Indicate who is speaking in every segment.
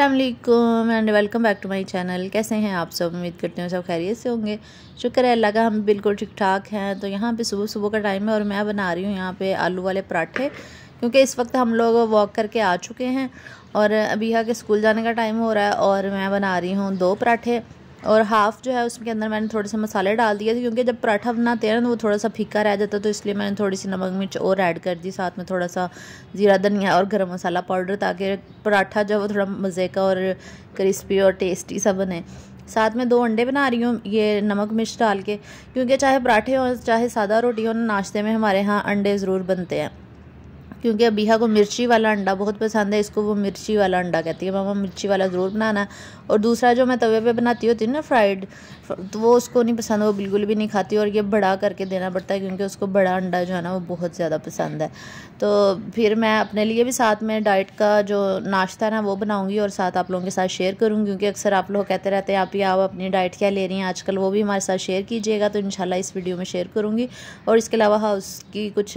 Speaker 1: Aslam and welcome back to my channel कैसे हैं आप सब उम्मीद करती हूँ सब खैरियत से होंगे शुक्र है अल्लाह का हम बिल्कुल ठीक ठाक हैं तो यहाँ पे सुबह सुबह का टाइम है और मैं बना रही हूँ यहाँ पे आलू वाले पराठे क्योंकि इस वक्त हम लोग वॉक करके आ चुके हैं और अभी यहाँ के स्कूल जाने का टाइम हो रहा है और मैं बना रही हूँ दो पराठे और हाफ़ जो है उसके अंदर मैंने थोड़े से मसाले डाल दिए थे क्योंकि जब पराठा बनाते हैं ना तो वो थोड़ा सा फीका रह जाता तो इसलिए मैंने थोड़ी सी नमक मिर्च और ऐड कर दी साथ में थोड़ा सा ज़ीरा धनिया और गरम मसाला पाउडर ताकि पराठा जो है वो थोड़ा मज़े का और क्रिस्पी और टेस्टी सा बने साथ में दो अंडे बना रही हूँ ये नमक मिर्च डाल के क्योंकि चाहे पराठे हो चाहे सादा रोटी हो नाश्ते में हमारे यहाँ अंडे ज़रूर बनते हैं क्योंकि अबीहा को मिर्ची वाला अंडा बहुत पसंद है इसको वो मिर्ची वाला अंडा कहती है मामा मिर्ची वाला ज़रूर बनाना और दूसरा जो मैं तवे पे बनाती होती हूँ ना फ्राइड तो वो उसको नहीं पसंद वो बिल्कुल भी नहीं खाती और ये बड़ा करके देना पड़ता है क्योंकि उसको बड़ा अंडा जो है ना वो बहुत ज़्यादा पसंद है तो फिर मैं अपने लिए भी साथ में डाइट का जो नाश्ता है ना वो बनाऊँगी और साथ आप लोगों के साथ शेयर करूँगी क्योंकि अक्सर आप लोग कहते रहते हैं आप ही आप अपनी डाइट क्या ले रही हैं आजकल वो भी हमारे साथ शेयर कीजिएगा तो इन इस वीडियो में शेयर करूँगी और इसके अलावा हाउस की कुछ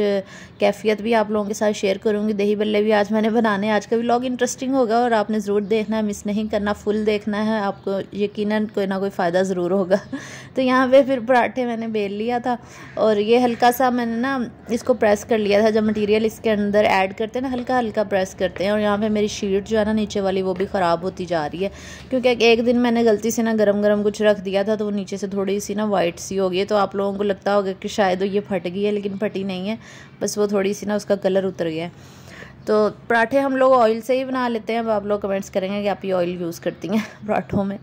Speaker 1: कैफियत भी आप लोगों के साथ शेयर करूँगी दही बल्ले भी आज मैंने बनाने आज का भी इंटरेस्टिंग होगा और आपने ज़रूर देखना मिस नहीं करना फुल देख देखना है आपको यकीनन कोई ना कोई फ़ायदा ज़रूर होगा तो यहाँ पे फिर पराठे मैंने बेल लिया था और ये हल्का सा मैंने ना इसको प्रेस कर लिया था जब मटेरियल इसके अंदर ऐड करते हैं ना हल्का हल्का प्रेस करते हैं और यहाँ पे मेरी शीट जो है ना नीचे वाली वो भी ख़राब होती जा रही है क्योंकि एक दिन मैंने गलती से ना गर्म गर्म कुछ रख दिया था तो वो नीचे से थोड़ी सी ना वाइट सी हो गई तो आप लोगों को लगता होगा कि शायद ये फट गई है लेकिन फटी नहीं है बस वो थोड़ी सी ना उसका कलर उतर गया है तो पराठे हम लोग ऑयल से ही बना लेते हैं अब आप लोग कमेंट्स करेंगे कि आप ये ऑयल यूज़ करती हैं पराठों में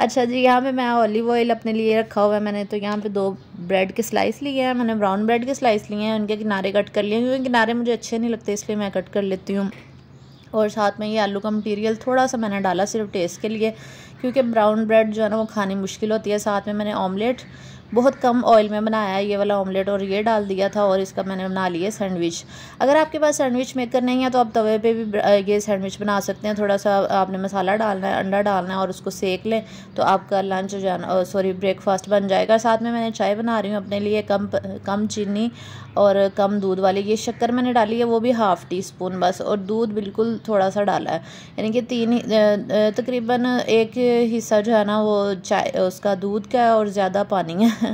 Speaker 1: अच्छा जी यहाँ पे मैं ऑलिव ऑयल अपने लिए रखा हुआ है मैंने तो यहाँ पे दो ब्रेड के स्लाइस लिए हैं मैंने ब्राउन ब्रेड के स्लाइस लिए हैं उनके किनारे कट कर लिए क्योंकि किनारे मुझे अच्छे नहीं लगते इसलिए मैं कट कर लेती हूँ और साथ में ये आलू का मटीरियल थोड़ा सा मैंने डाला सिर्फ टेस्ट के लिए क्योंकि ब्राउन ब्रेड जो है ना वो खानी मुश्किल होती है साथ में मैंने ऑमलेट बहुत कम ऑयल में बनाया ये वाला ऑमलेट और ये डाल दिया था और इसका मैंने बना लिया सैंडविच अगर आपके पास सैंडविच मेकर नहीं है तो आप तवे पे भी ये सैंडविच बना सकते हैं थोड़ा सा आपने मसाला डालना है अंडा डालना है और उसको सेक लें तो आपका लंच जाना सॉरी ब्रेकफास्ट बन जाएगा साथ में मैंने चाय बना रही हूँ अपने लिए कम कम चीनी और कम दूध वाली ये शक्कर मैंने डाली है वो भी हाफ़ टी स्पून बस और दूध बिल्कुल थोड़ा सा डाला है यानी कि तीन तकरीबन एक हिस्सा जो है ना वो चाय उसका दूध का है और ज़्यादा पानी है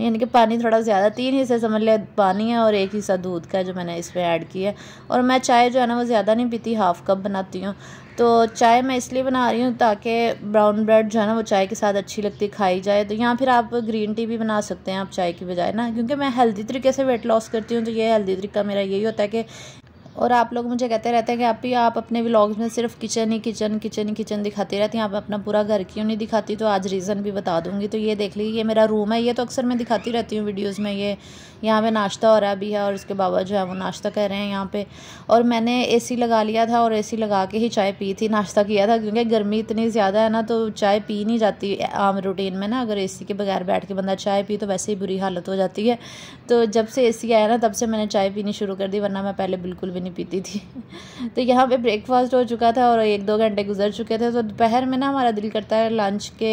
Speaker 1: यानी कि पानी थोड़ा ज़्यादा तीन हिस्से समझ लिया पानी है और एक हिस्सा दूध का जो मैंने इसमें ऐड किया है और मैं चाय जो है ना वो ज़्यादा नहीं पीती हाफ़ कप बनाती हूँ तो चाय मैं इसलिए बना रही हूँ ताकि ब्राउन ब्रेड जो है ना वो चाय के साथ अच्छी लगती खाई जाए तो या फिर आप ग्रीन टी भी बना सकते हैं आप चाय की बजाय ना क्योंकि मैं हेल्दी तरीके से वेट लॉस करती हूँ तो ये हेल्दी तरीका मेरा यही होता है कि और आप लोग मुझे कहते रहते हैं कि आप ही आप अपने व्लॉग्स में सिर्फ किचन ही किचन किचन ही किचन दिखाती रहती हैं आप अपना पूरा घर क्यों नहीं दिखाती तो आज रीज़न भी बता दूंगी तो ये देख लीजिए ये मेरा रूम है ये तो अक्सर मैं दिखाती रहती हूँ वीडियोज़ में ये यहाँ पे नाश्ता हो रहा भी है और उसके बाबा जो है वो नाश्ता कर रहे हैं यहाँ पर और मैंने ए लगा लिया था और ए लगा के ही चाय पी थी नाश्ता किया था क्योंकि गर्मी इतनी ज़्यादा है ना तो चाय पी नहीं जाती आम रूटीन में ना अगर ए के बगैर बैठ के बंदा चाय पी तो वैसे ही बुरी हालत हो जाती है तो जब से ए आया ना तब से मैंने चाय पीनी शुरू कर दी वरना मैं पहले बिल्कुल भी नहीं पीती थी तो यहाँ पे ब्रेकफास्ट हो चुका था और एक दो घंटे गुजर चुके थे तो दोपहर में ना हमारा दिल करता है लंच के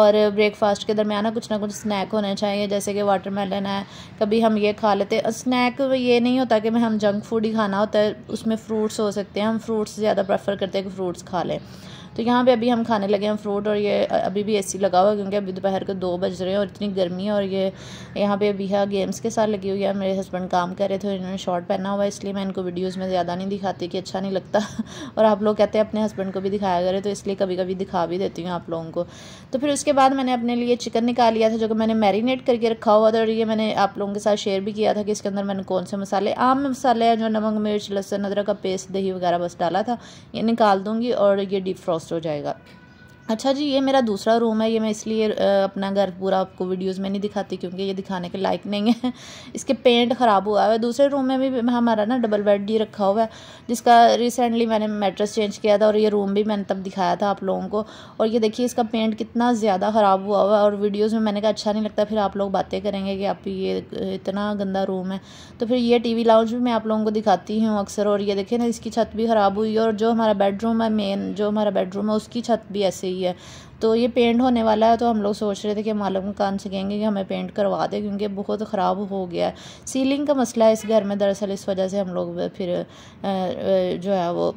Speaker 1: और ब्रेकफास्ट के दरमियान कुछ ना कुछ स्नैक होने चाहिए जैसे कि वाटरमेलन है कभी हम ये खा लेते हैं स्नैक ये नहीं होता कि हम जंक फूड ही खाना होता है उसमें फ्रूट्स हो सकते हैं हम फ्रूट्स ज़्यादा प्रेफर करते हैं कि फ्रूट्स खा लें तो यहाँ पे अभी हम खाने लगे हैं फ्रूट और ये अभी भी एसी लगा हुआ है क्योंकि अभी दोपहर के दो बज रहे हैं और इतनी गर्मी है और ये यहाँ पे बिहा गेम्स के साथ लगी हुई है मेरे हस्बैंड काम कर रहे थे और इन्होंने शॉर्ट पहना हुआ है इसलिए मैं इनको वीडियोज़ में ज़्यादा नहीं दिखाती कि अच्छा नहीं लगता और आप लोग कहते हैं अपने हस्बैंड को भी दिखाया करें तो इसलिए कभी कभी दिखा भी देती हूँ आप लोगों को तो फिर उसके बाद मैंने अपने लिए चिकन निकाल लिया था जो कि मैंने मैरिनेट करके रखा हुआ था और ये मैंने आप लोगों के साथ शेयर भी किया था कि इसके अंदर मैंने कौन से मसाले आम मसाले हैं जो नमक मिर्च लहसुन अदरक का पेस्ट दही वगैरह बस डाला था ये निकाल दूँगी और ये डीप फ्रॉस्ट हो जाएगा अच्छा जी ये मेरा दूसरा रूम है ये मैं इसलिए अपना घर पूरा आपको वीडियोस में नहीं दिखाती क्योंकि ये दिखाने के लायक नहीं है इसके पेंट ख़राब हुआ है दूसरे रूम में भी हमारा ना डबल बेड ही रखा हुआ है जिसका रिसेंटली मैंने मेट्रेस चेंज किया था और ये रूम भी मैंने तब दिखाया था आप लोगों को और ये देखिए इसका पेंट कितना ज़्यादा ख़राब हुआ हुआ है और वीडियोज़ में मैंने कहा अच्छा नहीं लगता फिर आप लोग बातें करेंगे कि आप ये इतना गंदा रूम है तो फिर ये टी वी भी मैं आप लोगों को दिखाती हूँ अक्सर और ये देखिए ना इसकी छत भी ख़राब हुई है और जो हमारा बेडरूम है मेन जो हमारा बेडरूम है उसकी छत भी ऐसे रही है तो ये पेंट होने वाला है तो हम लोग सोच रहे थे कि मालूम कान से कहेंगे कि हमें पेंट करवा दे क्योंकि बहुत ख़राब हो गया है सीलिंग का मसला है इस घर में दरअसल इस वजह से हम लोग फिर जो है वो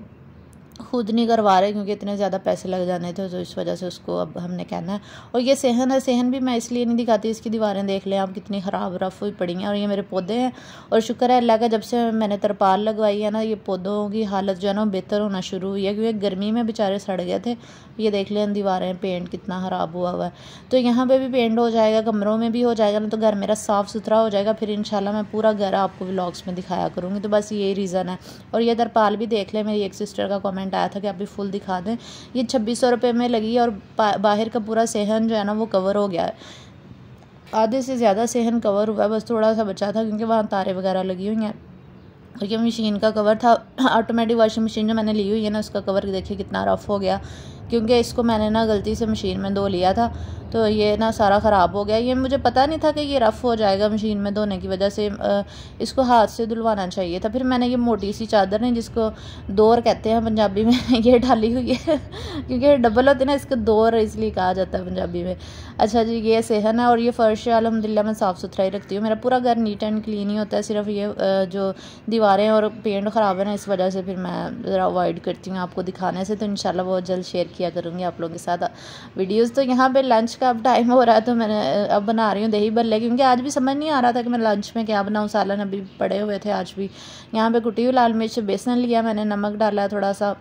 Speaker 1: खुद नहीं करवा रहे क्योंकि इतने ज़्यादा पैसे लग जाने थे तो इस वजह से उसको अब हमने कहना है और ये सेहन है सेहन भी मैं इसलिए नहीं दिखाती इसकी दीवारें देख लें आप कितनी ख़राब रफ हुई पड़ी हैं और ये मेरे पौधे हैं और शुक्र है अल्लाह का जब से मैंने तरपाल लगवाई है ना ये पौधों की हालत जो है ना बेहतर होना शुरू हुई है क्योंकि गर्मी में बेचारे सड़ गए थे ये देख लें दीवारें पेंट कितना ख़राब हुआ हुआ है तो यहाँ पर भी पेंट हो जाएगा कमरों में भी हो जाएगा ना तो घर मेरा साफ़ सुथरा हो जाएगा फिर इन मैं पूरा घर आपको ब्लॉग्स में दिखाया करूँगी तो बस यही रीज़न है और ये तरपाल भी देख लें मेरी एक सिस्टर का कॉमेंट कमेंट आया था कि आप भी फुल दिखा दें ये छब्बीस सौ रुपये में लगी और बाहर का पूरा सेहन जो है ना वो कवर हो गया है आधे से ज़्यादा सेहन कवर हुआ बस थोड़ा सा बचा था क्योंकि वहाँ तारे वगैरह लगी हुई हैं और ये मशीन का कवर था ऑटोमेटिक वाशिंग मशीन जो मैंने ली हुई है ना उसका कवर देखिए कितना रफ़ हो गया क्योंकि इसको मैंने ना गलती से मशीन में धो लिया था तो ये ना सारा ख़राब हो गया ये मुझे पता नहीं था कि ये रफ़ हो जाएगा मशीन में धोने की वजह से इसको हाथ से धुलवाना चाहिए था फिर मैंने ये मोटी सी चादर नहीं जिसको दोर कहते हैं पंजाबी में ये डाली हुई है क्योंकि डबल है ना इसको दौर इसलिए कहा जाता है पंजाबी में अच्छा जी ये सेहन है और ये फ़र्श अलहमदिल्ला मैं साफ़ सुथरा ही रखती हूँ मेरा पूरा घर नीट एंड क्लीन ही होता है सिर्फ ये जो दीवारें और पेंट ख़राब है ना इस वजह से फिर मैं ज़रा अवॉइड करती हूँ आपको दिखाने से तो इन वो जल्द शेयर किया करूँगी आप लोगों के साथ वीडियोज़ तो यहाँ पर लंच का अब टाइम हो रहा है तो मैंने अब बना रही हूँ दही भल्ले क्योंकि आज भी समझ नहीं आ रहा था कि मैं लंच में क्या बनाऊँ सालन अभी पड़े हुए थे आज भी यहाँ पर कुटी हुई लाल मिर्च बेसन लिया मैंने नमक डाला थोड़ा सा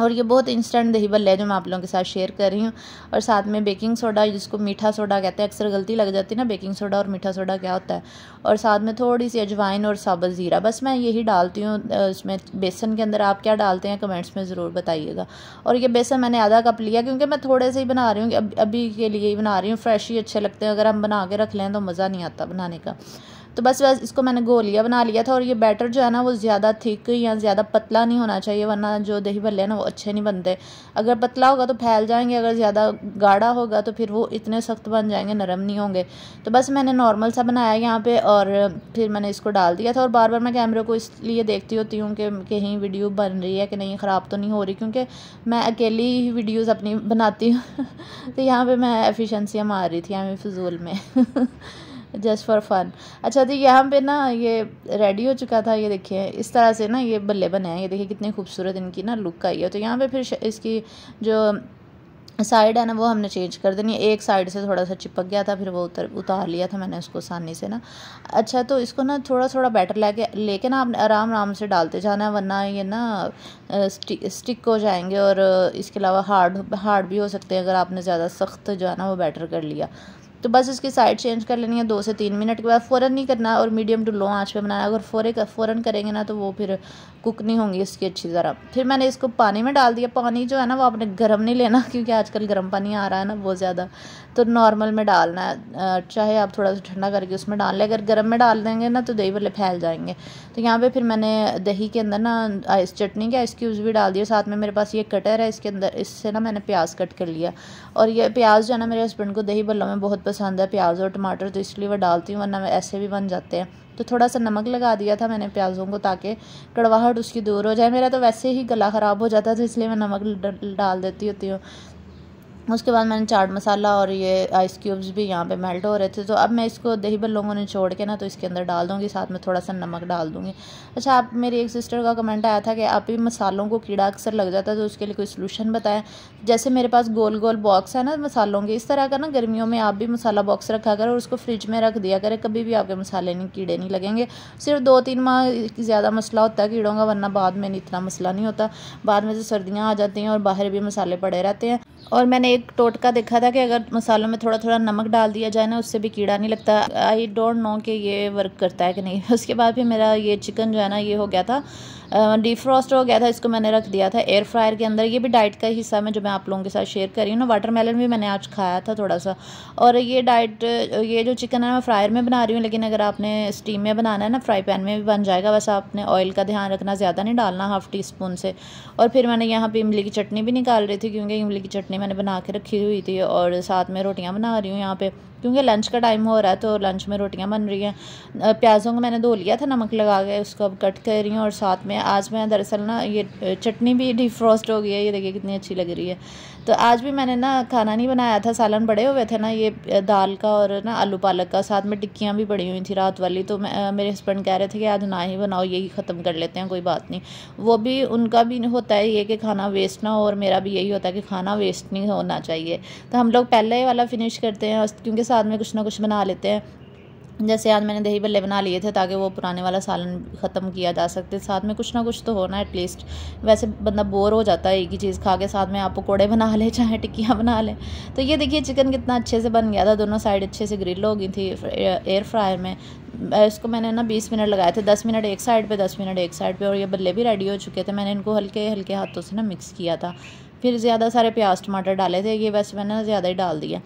Speaker 1: और ये बहुत इंस्टेंट दही बल्ले है जो मैं आप लोगों के साथ शेयर कर रही हूँ और साथ में बेकिंग सोडा जिसको मीठा सोडा कहते हैं अक्सर गलती लग जाती है ना बेकिंग सोडा और मीठा सोडा क्या होता है और साथ में थोड़ी सी अजवाइन और साबुत ज़ीरा बस मैं यही डालती हूँ उसमें बेसन के अंदर आप क्या डालते हैं कमेंट्स में ज़रूर बताइएगा और ये बेसन मैंने आधा कप लिया क्योंकि मैं थोड़े से ही बना रही हूँ अभी के लिए ही बना रही हूँ फ्रेश ही अच्छे लगते हैं अगर हम बना के रख लें तो मज़ा नहीं आता बनाने का तो बस बस इसको मैंने गोलिया बना लिया था और ये बैटर जो है ना वो ज़्यादा थिक या ज़्यादा पतला नहीं होना चाहिए वरना जो दही भल्ले हैं ना वो अच्छे नहीं बनते अगर पतला होगा तो फैल जाएंगे अगर ज़्यादा गाढ़ा होगा तो फिर वो इतने सख्त बन जाएंगे नरम नहीं होंगे तो बस मैंने नॉर्मल सा बनाया यहाँ पर और फिर मैंने इसको डाल दिया था और बार बार मैं कैमरे को इसलिए देखती होती हूँ कि कहीं वीडियो बन रही है कि नहीं ख़राब तो नहीं हो रही क्योंकि मैं अकेली ही वीडियोज़ अपनी बनाती हूँ तो यहाँ पर मैं एफिशेंसियाँ मार रही थी हमें फजूल में जस्ट फॉर फन अच्छा तो यहाँ पे ना ये रेडी हो चुका था ये देखिए इस तरह से ना ये बल्ले बने हैं ये देखिए कितने खूबसूरत इनकी ना लुक आई है तो यहाँ पे फिर इसकी जो साइड है ना वो हमने चेंज कर देनी है एक साइड से थोड़ा सा चिपक गया था फिर वो उतर उतार लिया था मैंने उसको आसानी से ना अच्छा तो इसको ना थोड़ा थोड़ा बैटर लेके लेके ना आपने आराम आराम से डालते जाना है वरना ये ना स्टिक हो जाएंगे और इसके अलावा हार्ड हार्ड भी हो सकते हैं अगर आपने ज़्यादा सख्त जो है ना वो बैटर कर लिया तो बस इसकी साइड चेंज कर लेनी है दो से तीन मिनट के बाद फ़ौरन नहीं करना और मीडियम टू लो आँच पे बनाना अगर फौरे फौरन करेंगे ना तो वो फिर कुक नहीं होंगी इसकी अच्छी तरह फिर मैंने इसको पानी में डाल दिया पानी जो है ना वो आपने गर्म नहीं लेना क्योंकि आजकल गर्म पानी आ रहा है ना बहुत ज़्यादा तो नॉर्मल में डालना है चाहे आप थोड़ा सा ठंडा करके उसमें डाल लें अगर गर्म में डाल देंगे ना तो दही वाले फैल जाएंगे तो यहाँ पर फिर मैंने दही के अंदर ना आइस चटनी के आइस क्यूब्स भी डाल दिए साथ में मेरे पास ये कटर है इसके अंदर इससे ना मैंने प्याज कट कर लिया और ये प्याज जो है ना मेरे हस्बैंड को दही भल्लों में बहुत पसंद है प्याज और टमाटर तो इसलिए वह डालती हूँ वरना ऐसे भी बन जाते हैं तो थोड़ा सा नमक लगा दिया था मैंने प्याज़ों को ताकि कड़वाहट उसकी दूर हो जाए मेरा तो वैसे ही गला ख़राब हो जाता है तो इसलिए मैं नमक डाल देती होती हूँ उसके बाद मैंने चाट मसाला और ये आइस क्यूब्स भी यहाँ पे मेल्ट हो रहे थे तो अब मैं इसको दही बल लोगों ने छोड़ के ना तो इसके अंदर डाल दूँगी साथ में थोड़ा सा नमक डाल दूँगी अच्छा आप मेरी एक सिस्टर का कमेंट आया था कि आप ही मसालों को कीड़ा अक्सर लग जाता है तो उसके लिए कोई सोलूशन बताएं जैसे मेरे पास गोल गोल बॉक्स है ना मसालों के इस तरह का ना गर्मियों में आप भी मसाला बॉक्स रखा करें और उसको फ्रिज में रख दिया करें कभी भी आपके मसाले नहीं कीड़े नहीं लगेंगे सिर्फ दो तीन माह ज़्यादा मसला होता है कीड़ों का वरना बाद में इतना मसला नहीं होता बाद में जो सर्दियाँ आ जाती हैं और बाहर भी मसाले पड़े रहते हैं और मैंने एक टोटका देखा था कि अगर मसालों में थोड़ा थोड़ा नमक डाल दिया जाए ना उससे भी कीड़ा नहीं लगता आई डोंट नो कि ये वर्क करता है कि नहीं उसके बाद भी मेरा ये चिकन जो है ना ये हो गया था डिफ्रॉस्ट हो गया था इसको मैंने रख दिया था एयर फ्रायर के अंदर ये भी डाइट का हिस्सा है जो मैं आप लोगों के साथ शेयर कर रही हूँ ना वाटरमेलन भी मैंने आज खाया था थोड़ा सा और ये डाइट ये जो चिकन है मैं फ्रायर में बना रही हूँ लेकिन अगर आपने स्टीम में बनाना है ना फ्राई पैन में भी बन जाएगा बस आपने ऑयल का ध्यान रखना ज़्यादा नहीं डालना हाफ़ टी स्पून से और फिर मैंने यहाँ पर इमली की चटनी भी निकाल रही थी क्योंकि इमली की चटनी मैंने बना के रखी हुई थी और साथ में रोटियाँ बना रही हूँ यहाँ पर क्योंकि लंच का टाइम हो रहा है तो लंच में रोटियां बन रही हैं प्याज़ों को मैंने धो लिया था नमक लगा के उसको अब कट कर रही हूँ और साथ में आज मैं दरअसल ना ये चटनी भी डिफ्रॉस्ट हो गई है ये देखिए कितनी अच्छी लग रही है तो आज भी मैंने ना खाना नहीं बनाया था सालन बड़े हुए थे ना ये दाल का और ना आलू पालक का साथ में टिक्कियाँ भी बड़ी हुई थी रात वाली तो मैं मेरे हस्बैंड कह रहे थे कि आज ना ही बनाओ यही ख़त्म कर लेते हैं कोई बात नहीं वो भी उनका भी होता है ये कि खाना वेस्ट ना हो और मेरा भी यही होता है कि खाना वेस्ट नहीं होना चाहिए तो हम लोग पहले वाला फिनिश करते हैं क्योंकि साथ में कुछ ना कुछ बना लेते हैं जैसे आज मैंने दही बल्ले बना लिए थे ताकि वो पुराने वाला सालन ख़त्म किया जा सकते साथ में कुछ ना कुछ तो होना एटलीस्ट वैसे बंदा बोर हो जाता है एक ही चीज़ खा के साथ में आप पकौड़े बना लें चाहे टिक्कियाँ बना लें तो ये देखिए चिकन कितना अच्छे से बन गया था दोनों साइड अच्छे से ग्रिल हो गई थी एयर फ्रायर में इसको मैंने ना बीस मिनट लगाए थे दस मिनट एक साइड पर दस मिनट एक साइड पर और ये बल्ले भी रेडी हो चुके थे मैंने इनको हल्के हल्के हाथों से ना मिक्स किया था फिर ज़्यादा सारे प्याज टमाटर डाले थे ये वैसे मैंने ज़्यादा ही डाल दिया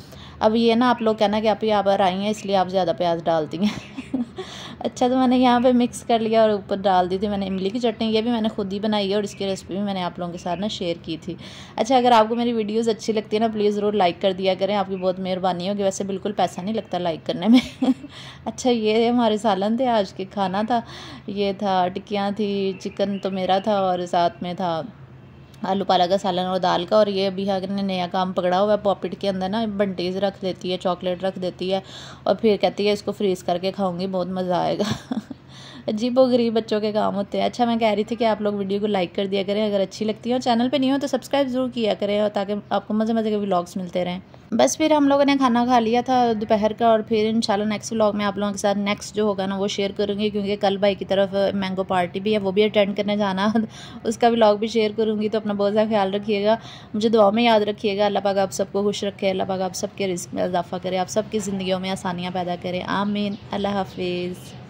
Speaker 1: अब ये ना आप लोग कहना कि आप यहाँ पर आई हैं इसलिए आप ज़्यादा प्याज डालती हैं अच्छा तो मैंने यहाँ पे मिक्स कर लिया और ऊपर डाल दी थी मैंने इमली की चटनी ये भी मैंने खुद ही बनाई है और इसकी रेसिपी भी मैंने आप लोगों के साथ ना शेयर की थी अच्छा अगर आपको मेरी वीडियोस अच्छी लगती है ना प्लीज़ ज़रूर लाइक कर दिया करें आपकी बहुत मेहरबानी होगी वैसे बिल्कुल पैसा नहीं लगता लाइक करने में अच्छा ये हमारे सालन थे आज के खाना था ये था टिक्कियाँ थी चिकन तो मेरा था और साथ में था आलू पाला का सालन और दाल का और ये अभी अगर ने नया काम पकड़ा हुआ है पॉपिट के अंदर ना बंटीज रख देती है चॉकलेट रख देती है और फिर कहती है इसको फ्रीज़ करके खाऊंगी बहुत मज़ा आएगा अजीब वो गरीब बच्चों के काम होते हैं अच्छा मैं कह रही थी कि आप लोग वीडियो को लाइक कर दिया करें अगर अच्छी लगती हो चैनल पर नहीं हो तो सब्सक्राइब ज़रूर किया करें और ताकि आपको मज़े मज़े के ब्लॉग्स मिलते रहें बस फिर हम लोगों ने खाना खा लिया था दोपहर का और फिर इंशाल्लाह नेक्स्ट व्लॉग में आप लोगों के साथ नेक्स्ट जो होगा ना वो शेयर करूँगी क्योंकि कल भाई की तरफ मैंगो पार्टी भी है वो भी अटेंड करने जाना उसका व्लॉग भी शेयर करूँगी तो अपना बहुत ज़्यादा ख्याल रखिएगा मुझे दुआ में याद रखिएगा अल्लाह पाक आप सबको खुश रखे अल्लाह पाक आप सबके रिस्क में इजाफा करे आप सबकी ज़िंदगियों में आसानियाँ पैदा करें आमीन अल्लाह हाफिज़